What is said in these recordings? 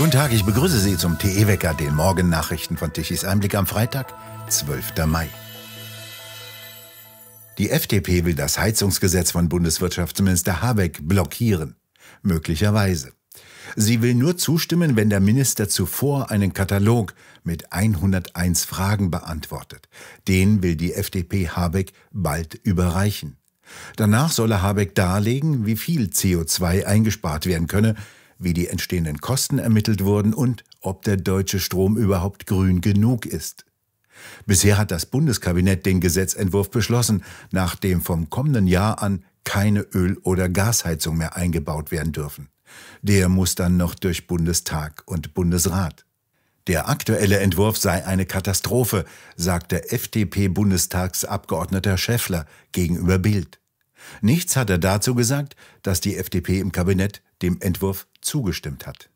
Guten Tag, ich begrüße Sie zum TE-Wecker, den Morgennachrichten von Tichys Einblick am Freitag, 12. Mai. Die FDP will das Heizungsgesetz von Bundeswirtschaftsminister Habeck blockieren. Möglicherweise. Sie will nur zustimmen, wenn der Minister zuvor einen Katalog mit 101 Fragen beantwortet. Den will die FDP Habeck bald überreichen. Danach solle Habeck darlegen, wie viel CO2 eingespart werden könne, wie die entstehenden Kosten ermittelt wurden und ob der deutsche Strom überhaupt grün genug ist. Bisher hat das Bundeskabinett den Gesetzentwurf beschlossen, nach dem vom kommenden Jahr an keine Öl- oder Gasheizung mehr eingebaut werden dürfen. Der muss dann noch durch Bundestag und Bundesrat. Der aktuelle Entwurf sei eine Katastrophe, sagte FDP-Bundestagsabgeordneter Schäffler gegenüber Bild. Nichts hat er dazu gesagt, dass die FDP im Kabinett dem Entwurf zugestimmt hat.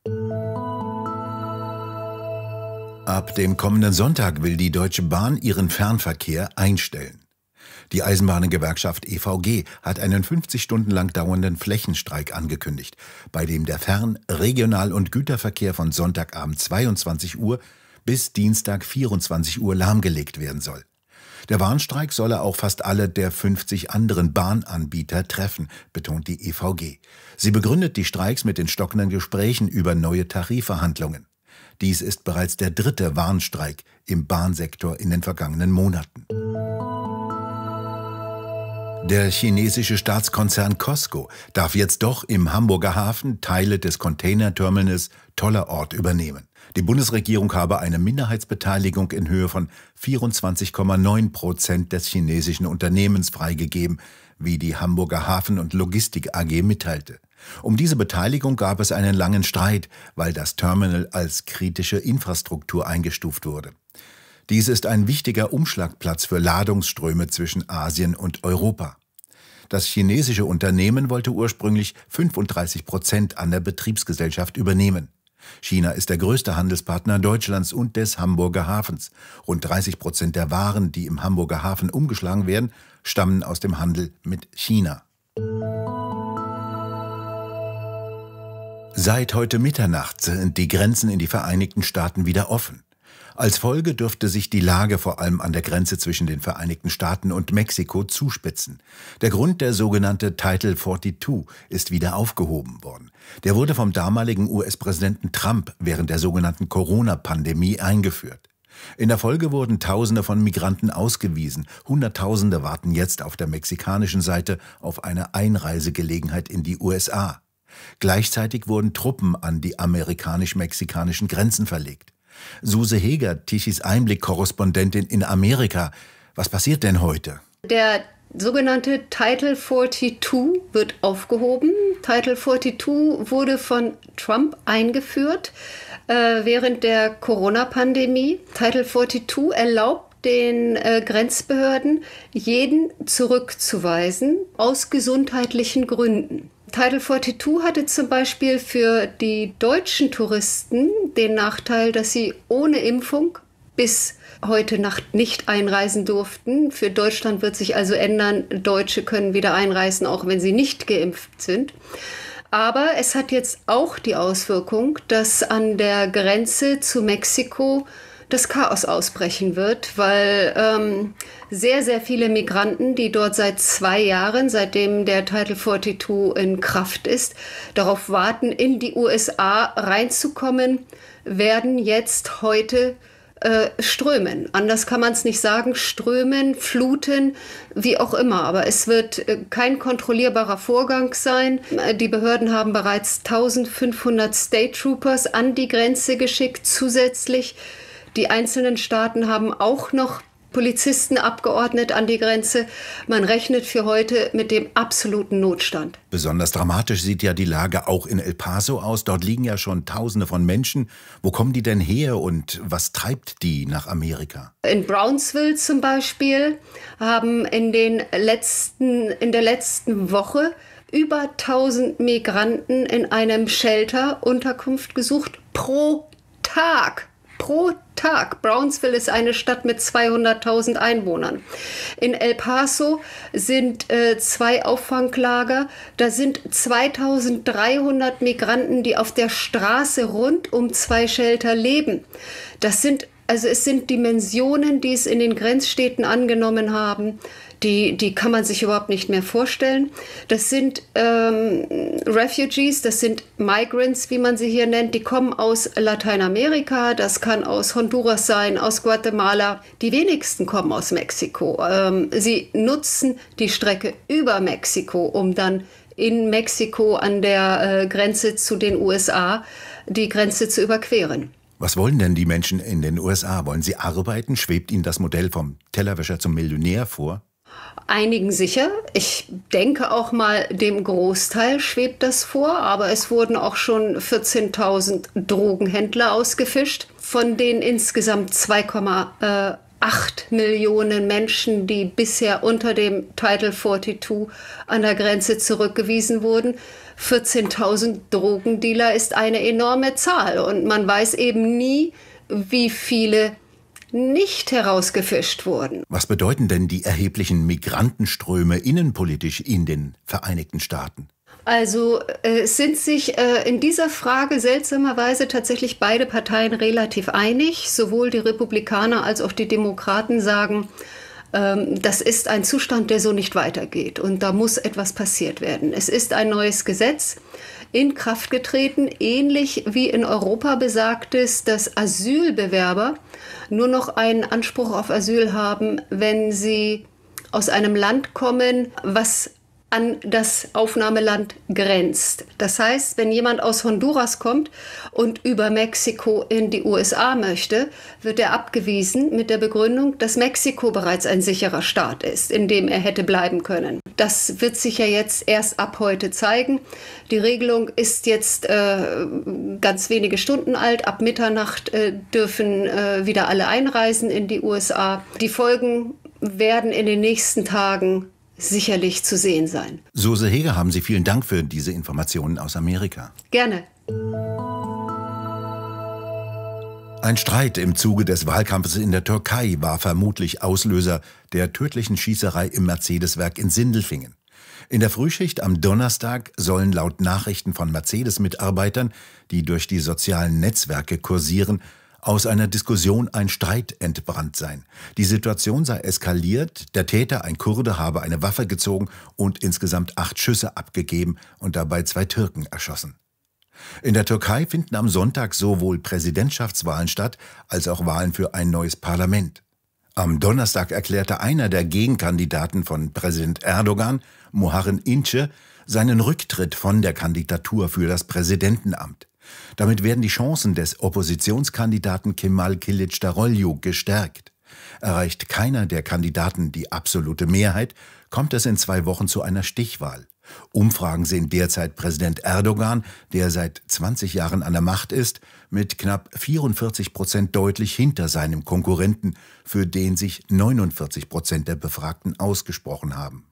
Ab dem kommenden Sonntag will die Deutsche Bahn ihren Fernverkehr einstellen. Die Eisenbahnengewerkschaft EVG hat einen 50 Stunden lang dauernden Flächenstreik angekündigt, bei dem der Fern-, Regional- und Güterverkehr von Sonntagabend 22 Uhr bis Dienstag 24 Uhr lahmgelegt werden soll. Der Warnstreik solle auch fast alle der 50 anderen Bahnanbieter treffen, betont die EVG. Sie begründet die Streiks mit den stockenden Gesprächen über neue Tarifverhandlungen. Dies ist bereits der dritte Warnstreik im Bahnsektor in den vergangenen Monaten. Der chinesische Staatskonzern Costco darf jetzt doch im Hamburger Hafen Teile des Containerterminals Tollerort übernehmen. Die Bundesregierung habe eine Minderheitsbeteiligung in Höhe von 24,9 Prozent des chinesischen Unternehmens freigegeben, wie die Hamburger Hafen- und Logistik AG mitteilte. Um diese Beteiligung gab es einen langen Streit, weil das Terminal als kritische Infrastruktur eingestuft wurde. Dies ist ein wichtiger Umschlagplatz für Ladungsströme zwischen Asien und Europa. Das chinesische Unternehmen wollte ursprünglich 35 Prozent an der Betriebsgesellschaft übernehmen. China ist der größte Handelspartner Deutschlands und des Hamburger Hafens. Rund 30 Prozent der Waren, die im Hamburger Hafen umgeschlagen werden, stammen aus dem Handel mit China. Seit heute Mitternacht sind die Grenzen in die Vereinigten Staaten wieder offen. Als Folge dürfte sich die Lage vor allem an der Grenze zwischen den Vereinigten Staaten und Mexiko zuspitzen. Der Grund, der sogenannte Title 42, ist wieder aufgehoben worden. Der wurde vom damaligen US-Präsidenten Trump während der sogenannten Corona-Pandemie eingeführt. In der Folge wurden Tausende von Migranten ausgewiesen. Hunderttausende warten jetzt auf der mexikanischen Seite auf eine Einreisegelegenheit in die USA. Gleichzeitig wurden Truppen an die amerikanisch-mexikanischen Grenzen verlegt. Suse Heger, Tichys Einblick-Korrespondentin in Amerika. Was passiert denn heute? Der sogenannte Title 42 wird aufgehoben. Title 42 wurde von Trump eingeführt äh, während der Corona-Pandemie. Title 42 erlaubt den äh, Grenzbehörden, jeden zurückzuweisen aus gesundheitlichen Gründen. Title 42 hatte zum Beispiel für die deutschen Touristen den Nachteil, dass sie ohne Impfung bis heute Nacht nicht einreisen durften. Für Deutschland wird sich also ändern, Deutsche können wieder einreisen, auch wenn sie nicht geimpft sind. Aber es hat jetzt auch die Auswirkung, dass an der Grenze zu Mexiko das Chaos ausbrechen wird, weil ähm, sehr, sehr viele Migranten, die dort seit zwei Jahren, seitdem der Title 42 in Kraft ist, darauf warten, in die USA reinzukommen, werden jetzt heute äh, strömen. Anders kann man es nicht sagen. Strömen, fluten, wie auch immer. Aber es wird äh, kein kontrollierbarer Vorgang sein. Äh, die Behörden haben bereits 1500 State Troopers an die Grenze geschickt zusätzlich. Die einzelnen Staaten haben auch noch Polizisten abgeordnet an die Grenze. Man rechnet für heute mit dem absoluten Notstand. Besonders dramatisch sieht ja die Lage auch in El Paso aus. Dort liegen ja schon Tausende von Menschen. Wo kommen die denn her und was treibt die nach Amerika? In Brownsville zum Beispiel haben in, den letzten, in der letzten Woche über 1000 Migranten in einem Shelter Unterkunft gesucht pro Tag pro Tag. Brownsville ist eine Stadt mit 200.000 Einwohnern. In El Paso sind äh, zwei Auffanglager. Da sind 2.300 Migranten, die auf der Straße rund um zwei Shelter leben. Das sind also es sind Dimensionen, die es in den Grenzstädten angenommen haben, die, die kann man sich überhaupt nicht mehr vorstellen. Das sind ähm, Refugees, das sind Migrants, wie man sie hier nennt, die kommen aus Lateinamerika, das kann aus Honduras sein, aus Guatemala. Die wenigsten kommen aus Mexiko. Ähm, sie nutzen die Strecke über Mexiko, um dann in Mexiko an der äh, Grenze zu den USA die Grenze zu überqueren. Was wollen denn die Menschen in den USA? Wollen sie arbeiten? Schwebt ihnen das Modell vom Tellerwäscher zum Millionär vor? Einigen sicher. Ich denke auch mal, dem Großteil schwebt das vor, aber es wurden auch schon 14.000 Drogenhändler ausgefischt, von den insgesamt 2,8 Millionen Menschen, die bisher unter dem Title 42 an der Grenze zurückgewiesen wurden. 14.000 Drogendealer ist eine enorme Zahl und man weiß eben nie, wie viele nicht herausgefischt wurden. Was bedeuten denn die erheblichen Migrantenströme innenpolitisch in den Vereinigten Staaten? Also äh, sind sich äh, in dieser Frage seltsamerweise tatsächlich beide Parteien relativ einig. Sowohl die Republikaner als auch die Demokraten sagen, ähm, das ist ein Zustand, der so nicht weitergeht. Und da muss etwas passiert werden. Es ist ein neues Gesetz in Kraft getreten, ähnlich wie in Europa besagt ist, dass Asylbewerber nur noch einen Anspruch auf Asyl haben, wenn sie aus einem Land kommen, was an das Aufnahmeland grenzt. Das heißt, wenn jemand aus Honduras kommt und über Mexiko in die USA möchte, wird er abgewiesen mit der Begründung, dass Mexiko bereits ein sicherer Staat ist, in dem er hätte bleiben können. Das wird sich ja jetzt erst ab heute zeigen. Die Regelung ist jetzt äh, ganz wenige Stunden alt. Ab Mitternacht äh, dürfen äh, wieder alle einreisen in die USA. Die Folgen werden in den nächsten Tagen sicherlich zu sehen sein. Suse Heger, haben Sie vielen Dank für diese Informationen aus Amerika. Gerne. Ein Streit im Zuge des Wahlkampfes in der Türkei war vermutlich Auslöser der tödlichen Schießerei im Mercedes-Werk in Sindelfingen. In der Frühschicht am Donnerstag sollen laut Nachrichten von Mercedes-Mitarbeitern, die durch die sozialen Netzwerke kursieren, aus einer Diskussion ein Streit entbrannt sein. Die Situation sei eskaliert, der Täter, ein Kurde, habe eine Waffe gezogen und insgesamt acht Schüsse abgegeben und dabei zwei Türken erschossen. In der Türkei finden am Sonntag sowohl Präsidentschaftswahlen statt als auch Wahlen für ein neues Parlament. Am Donnerstag erklärte einer der Gegenkandidaten von Präsident Erdogan, Muharrem Ince, seinen Rücktritt von der Kandidatur für das Präsidentenamt. Damit werden die Chancen des Oppositionskandidaten Kemal Kilic Kilicdaroglu gestärkt. Erreicht keiner der Kandidaten die absolute Mehrheit, kommt es in zwei Wochen zu einer Stichwahl. Umfragen sehen derzeit Präsident Erdogan, der seit 20 Jahren an der Macht ist, mit knapp 44 Prozent deutlich hinter seinem Konkurrenten, für den sich 49 Prozent der Befragten ausgesprochen haben.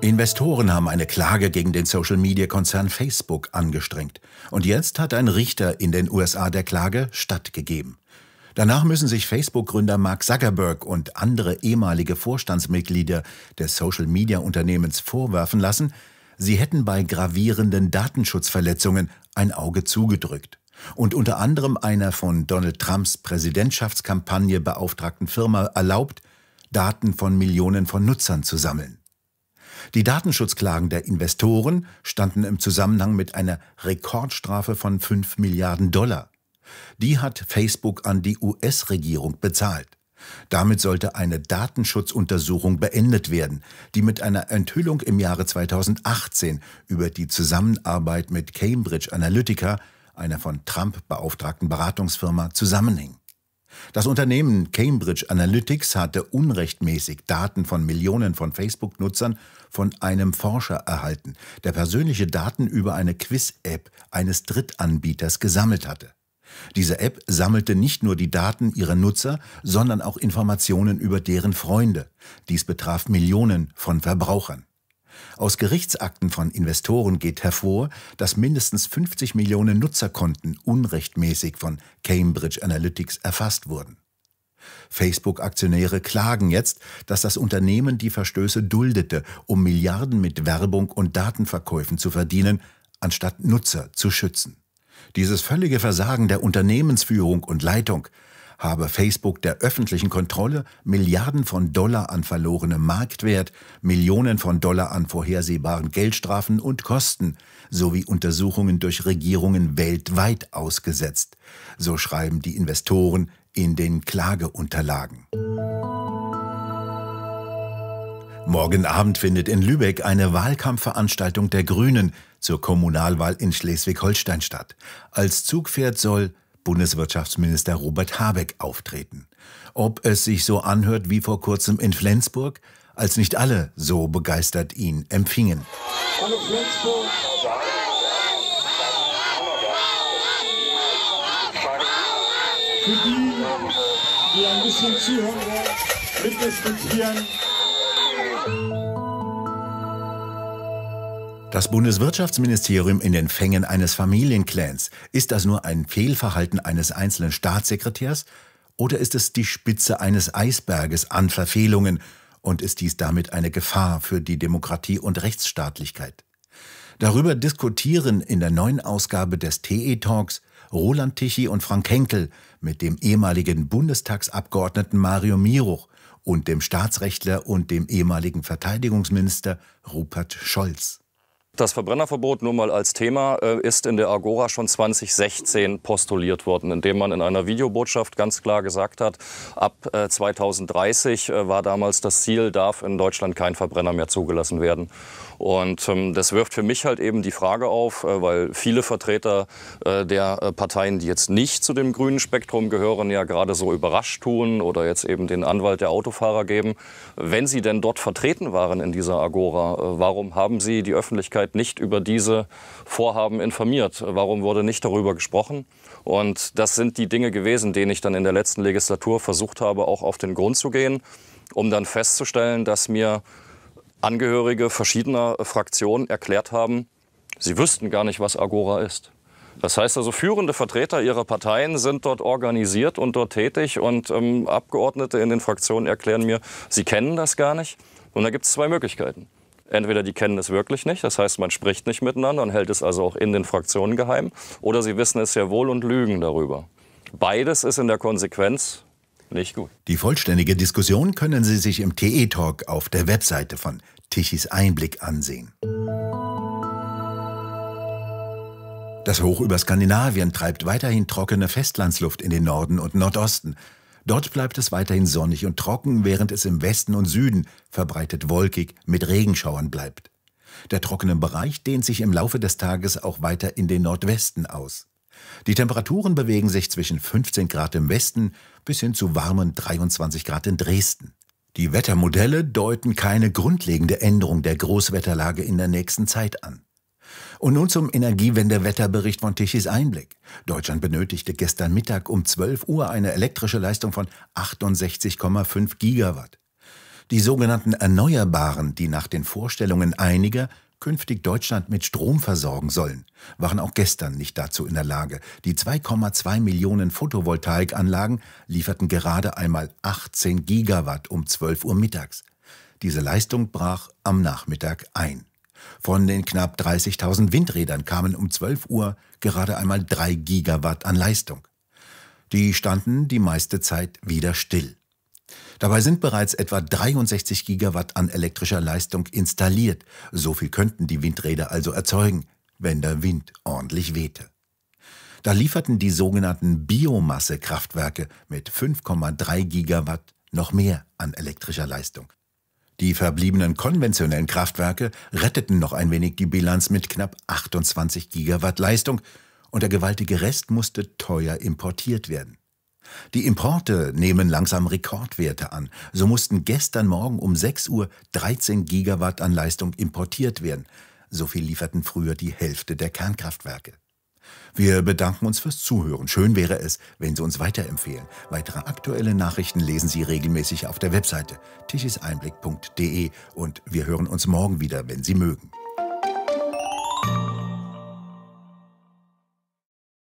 Investoren haben eine Klage gegen den Social-Media-Konzern Facebook angestrengt. Und jetzt hat ein Richter in den USA der Klage stattgegeben. Danach müssen sich Facebook-Gründer Mark Zuckerberg und andere ehemalige Vorstandsmitglieder des Social-Media-Unternehmens vorwerfen lassen, sie hätten bei gravierenden Datenschutzverletzungen ein Auge zugedrückt und unter anderem einer von Donald Trumps Präsidentschaftskampagne beauftragten Firma erlaubt, Daten von Millionen von Nutzern zu sammeln. Die Datenschutzklagen der Investoren standen im Zusammenhang mit einer Rekordstrafe von 5 Milliarden Dollar. Die hat Facebook an die US-Regierung bezahlt. Damit sollte eine Datenschutzuntersuchung beendet werden, die mit einer Enthüllung im Jahre 2018 über die Zusammenarbeit mit Cambridge Analytica, einer von Trump beauftragten Beratungsfirma, zusammenhing. Das Unternehmen Cambridge Analytics hatte unrechtmäßig Daten von Millionen von Facebook-Nutzern von einem Forscher erhalten, der persönliche Daten über eine Quiz-App eines Drittanbieters gesammelt hatte. Diese App sammelte nicht nur die Daten ihrer Nutzer, sondern auch Informationen über deren Freunde. Dies betraf Millionen von Verbrauchern. Aus Gerichtsakten von Investoren geht hervor, dass mindestens 50 Millionen Nutzerkonten unrechtmäßig von Cambridge Analytics erfasst wurden. Facebook-Aktionäre klagen jetzt, dass das Unternehmen die Verstöße duldete, um Milliarden mit Werbung und Datenverkäufen zu verdienen, anstatt Nutzer zu schützen. Dieses völlige Versagen der Unternehmensführung und Leitung habe Facebook der öffentlichen Kontrolle Milliarden von Dollar an verlorenem Marktwert, Millionen von Dollar an vorhersehbaren Geldstrafen und Kosten sowie Untersuchungen durch Regierungen weltweit ausgesetzt. So schreiben die Investoren in den Klageunterlagen. Morgen Abend findet in Lübeck eine Wahlkampfveranstaltung der Grünen zur Kommunalwahl in Schleswig-Holstein statt. Als Zugpferd soll Bundeswirtschaftsminister Robert Habeck auftreten. Ob es sich so anhört wie vor kurzem in Flensburg, als nicht alle so begeistert ihn empfingen. Hallo Flensburg. Für die, die ein bisschen zuhören wollen, mitrespektieren, Das Bundeswirtschaftsministerium in den Fängen eines Familienclans. Ist das nur ein Fehlverhalten eines einzelnen Staatssekretärs? Oder ist es die Spitze eines Eisberges an Verfehlungen? Und ist dies damit eine Gefahr für die Demokratie und Rechtsstaatlichkeit? Darüber diskutieren in der neuen Ausgabe des TE Talks Roland Tichy und Frank Henkel mit dem ehemaligen Bundestagsabgeordneten Mario Miruch und dem Staatsrechtler und dem ehemaligen Verteidigungsminister Rupert Scholz. Das Verbrennerverbot, nur mal als Thema, äh, ist in der Agora schon 2016 postuliert worden, indem man in einer Videobotschaft ganz klar gesagt hat, ab 2030 äh, äh, war damals das Ziel, darf in Deutschland kein Verbrenner mehr zugelassen werden. Und ähm, das wirft für mich halt eben die Frage auf, äh, weil viele Vertreter äh, der äh, Parteien, die jetzt nicht zu dem grünen Spektrum gehören, ja gerade so überrascht tun oder jetzt eben den Anwalt der Autofahrer geben. Wenn sie denn dort vertreten waren in dieser Agora, äh, warum haben sie die Öffentlichkeit nicht über diese Vorhaben informiert? Warum wurde nicht darüber gesprochen? Und das sind die Dinge gewesen, denen ich dann in der letzten Legislatur versucht habe, auch auf den Grund zu gehen, um dann festzustellen, dass mir Angehörige verschiedener äh, Fraktionen erklärt haben, sie wüssten gar nicht, was Agora ist. Das heißt also, führende Vertreter ihrer Parteien sind dort organisiert und dort tätig und ähm, Abgeordnete in den Fraktionen erklären mir, sie kennen das gar nicht. Und da gibt es zwei Möglichkeiten. Entweder die kennen es wirklich nicht, das heißt, man spricht nicht miteinander und hält es also auch in den Fraktionen geheim, oder sie wissen es sehr wohl und lügen darüber. Beides ist in der Konsequenz nicht gut. Die vollständige Diskussion können Sie sich im TE-Talk auf der Webseite von Tichys Einblick ansehen. Das Hoch über Skandinavien treibt weiterhin trockene Festlandsluft in den Norden und Nordosten. Dort bleibt es weiterhin sonnig und trocken, während es im Westen und Süden verbreitet wolkig mit Regenschauern bleibt. Der trockene Bereich dehnt sich im Laufe des Tages auch weiter in den Nordwesten aus. Die Temperaturen bewegen sich zwischen 15 Grad im Westen bis hin zu warmen 23 Grad in Dresden. Die Wettermodelle deuten keine grundlegende Änderung der Großwetterlage in der nächsten Zeit an. Und nun zum Energiewende-Wetterbericht von Tichys Einblick. Deutschland benötigte gestern Mittag um 12 Uhr eine elektrische Leistung von 68,5 Gigawatt. Die sogenannten Erneuerbaren, die nach den Vorstellungen einiger künftig Deutschland mit Strom versorgen sollen, waren auch gestern nicht dazu in der Lage. Die 2,2 Millionen Photovoltaikanlagen lieferten gerade einmal 18 Gigawatt um 12 Uhr mittags. Diese Leistung brach am Nachmittag ein. Von den knapp 30.000 Windrädern kamen um 12 Uhr gerade einmal 3 Gigawatt an Leistung. Die standen die meiste Zeit wieder still. Dabei sind bereits etwa 63 Gigawatt an elektrischer Leistung installiert. So viel könnten die Windräder also erzeugen, wenn der Wind ordentlich wehte. Da lieferten die sogenannten Biomassekraftwerke mit 5,3 Gigawatt noch mehr an elektrischer Leistung. Die verbliebenen konventionellen Kraftwerke retteten noch ein wenig die Bilanz mit knapp 28 Gigawatt Leistung und der gewaltige Rest musste teuer importiert werden. Die Importe nehmen langsam Rekordwerte an. So mussten gestern Morgen um 6 Uhr 13 Gigawatt an Leistung importiert werden. So viel lieferten früher die Hälfte der Kernkraftwerke. Wir bedanken uns fürs Zuhören. Schön wäre es, wenn Sie uns weiterempfehlen. Weitere aktuelle Nachrichten lesen Sie regelmäßig auf der Webseite tischiseinblick.de und wir hören uns morgen wieder, wenn Sie mögen.